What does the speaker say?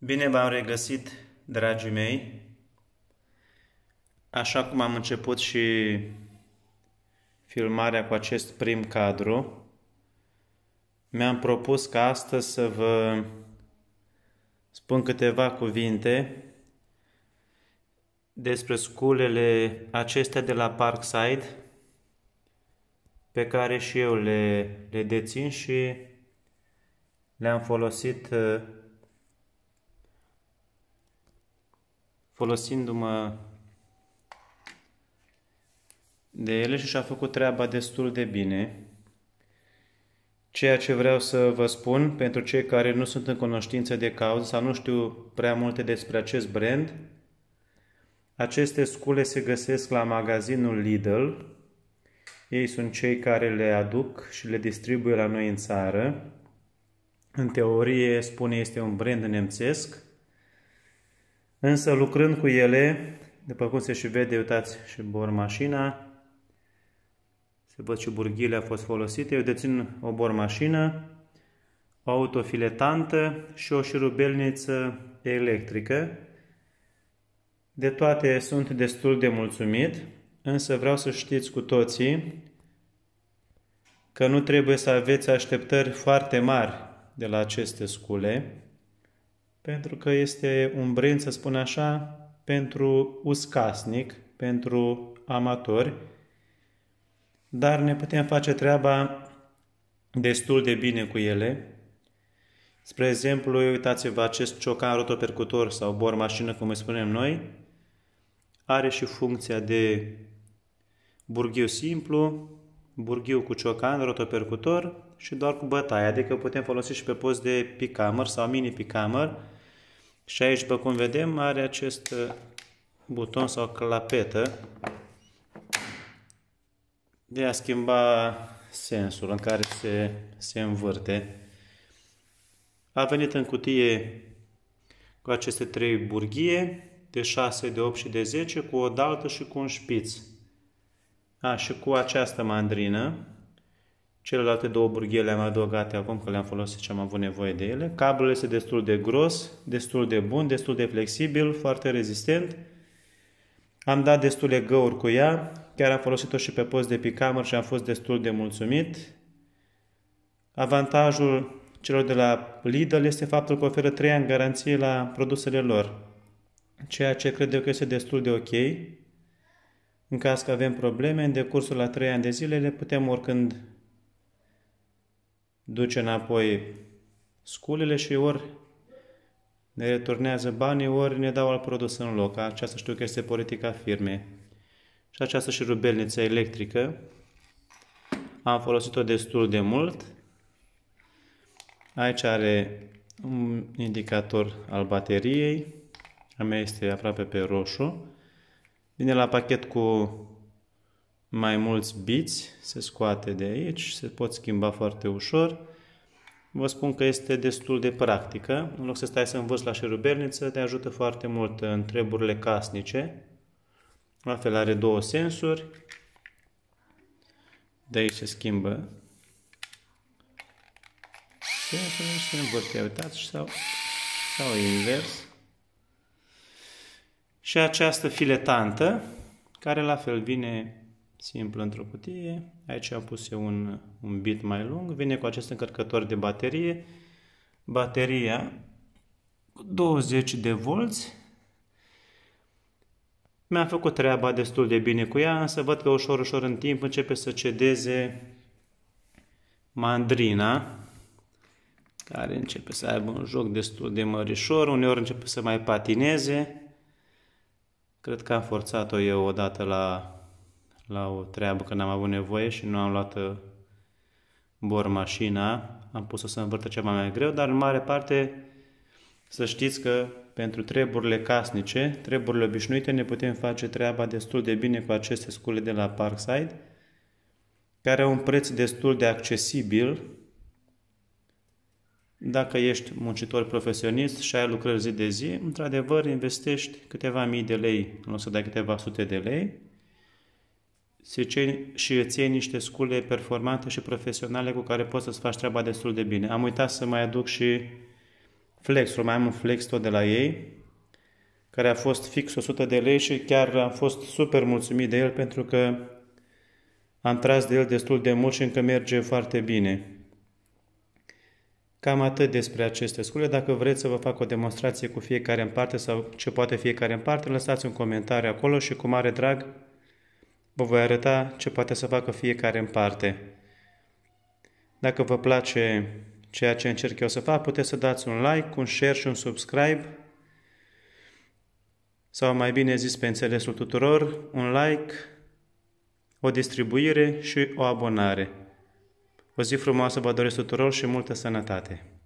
Bine v-am regăsit, dragii mei! Așa cum am început și filmarea cu acest prim cadru, mi-am propus ca astăzi să vă spun câteva cuvinte despre sculele acestea de la Parkside, pe care și eu le, le dețin și le-am folosit uh, folosindu-mă de ele și și-a făcut treaba destul de bine. Ceea ce vreau să vă spun pentru cei care nu sunt în cunoștință de cauză sau nu știu prea multe despre acest brand, aceste scule se găsesc la magazinul Lidl. Ei sunt cei care le aduc și le distribuie la noi în țară. În teorie, spune, este un brand nemțesc, Însă lucrând cu ele, după cum se și vede, uitați și bormașina, se văd și burghile au fost folosite. Eu dețin o bormașină, o autofiletantă și o șirubelniță electrică. De toate sunt destul de mulțumit, însă vreau să știți cu toții că nu trebuie să aveți așteptări foarte mari de la aceste scule, pentru că este un brand, să spun așa, pentru uscasnic, pentru amatori, dar ne putem face treaba destul de bine cu ele. Spre exemplu, uitați-vă, acest ciocan rotopercutor sau bor mașină, cum îi spunem noi, are și funcția de burghiu simplu, burghiu cu ciocan, rotopercutor și doar cu bătaie, adică putem folosi și pe post de picamăr sau mini picamăr, și aici, după cum vedem, are acest uh, buton sau clapetă de a schimba sensul în care se, se învârte. A venit în cutie cu aceste trei burghie, de 6, de 8 și de 10, cu o daltă și cu un șpiț. A, și cu această mandrină, Celelalte două burghiele le-am adăugat acum că le-am folosit și am avut nevoie de ele. Cablul este destul de gros, destul de bun, destul de flexibil, foarte rezistent. Am dat destule găuri cu ea, chiar am folosit-o și pe post de picamăr și am fost destul de mulțumit. Avantajul celor de la Lidl este faptul că oferă 3 ani garanție la produsele lor, ceea ce cred eu că este destul de ok. În caz că avem probleme, în decursul la 3 ani de zile le putem oricând duce înapoi sculele și ori ne returnează banii, ori ne dau alt produs în loc. Aceasta știu că este politica firmei. Și această și rubelniță electrică am folosit-o destul de mult. Aici are un indicator al bateriei. A mea este aproape pe roșu. Vine la pachet cu mai mulți biți, se scoate de aici, se pot schimba foarte ușor. Vă spun că este destul de practică. În loc să stai să învăți la șerubelniță, te ajută foarte mult în treburile casnice. La fel are două sensuri. De aici se schimbă. se învârte, uitați, sau, sau invers. Și această filetantă, care la fel vine simplu într-o cutie. Aici am pus eu un, un bit mai lung. Vine cu acest încărcător de baterie. Bateria 20 de volți. Mi-am făcut treaba destul de bine cu ea, însă văd că ușor, ușor în timp începe să cedeze mandrina, care începe să aibă un joc destul de mărișor, uneori începe să mai patineze. Cred că am forțat-o eu odată la la o treabă că n-am avut nevoie și nu am luat uh, bor mașina, am pus-o să învârtă ceva mai greu, dar în mare parte să știți că pentru treburile casnice, treburile obișnuite, ne putem face treaba destul de bine cu aceste scule de la Parkside, care au un preț destul de accesibil dacă ești muncitor profesionist și ai lucrări zi de zi, într-adevăr investești câteva mii de lei, nu o să dai câteva sute de lei, și și îți iei niște scule performante și profesionale cu care poți să-ți faci treaba destul de bine. Am uitat să mai aduc și flexul. Mai am un flex tot de la ei, care a fost fix 100 de lei și chiar am fost super mulțumit de el pentru că am tras de el destul de mult și încă merge foarte bine. Cam atât despre aceste scule. Dacă vreți să vă fac o demonstrație cu fiecare în parte sau ce poate fiecare în parte, lăsați un comentariu acolo și cu mare drag Vă voi arăta ce poate să facă fiecare în parte. Dacă vă place ceea ce încerc eu să fac, puteți să dați un like, un share și un subscribe sau mai bine zis pe înțelesul tuturor, un like, o distribuire și o abonare. O zi frumoasă vă doresc tuturor și multă sănătate!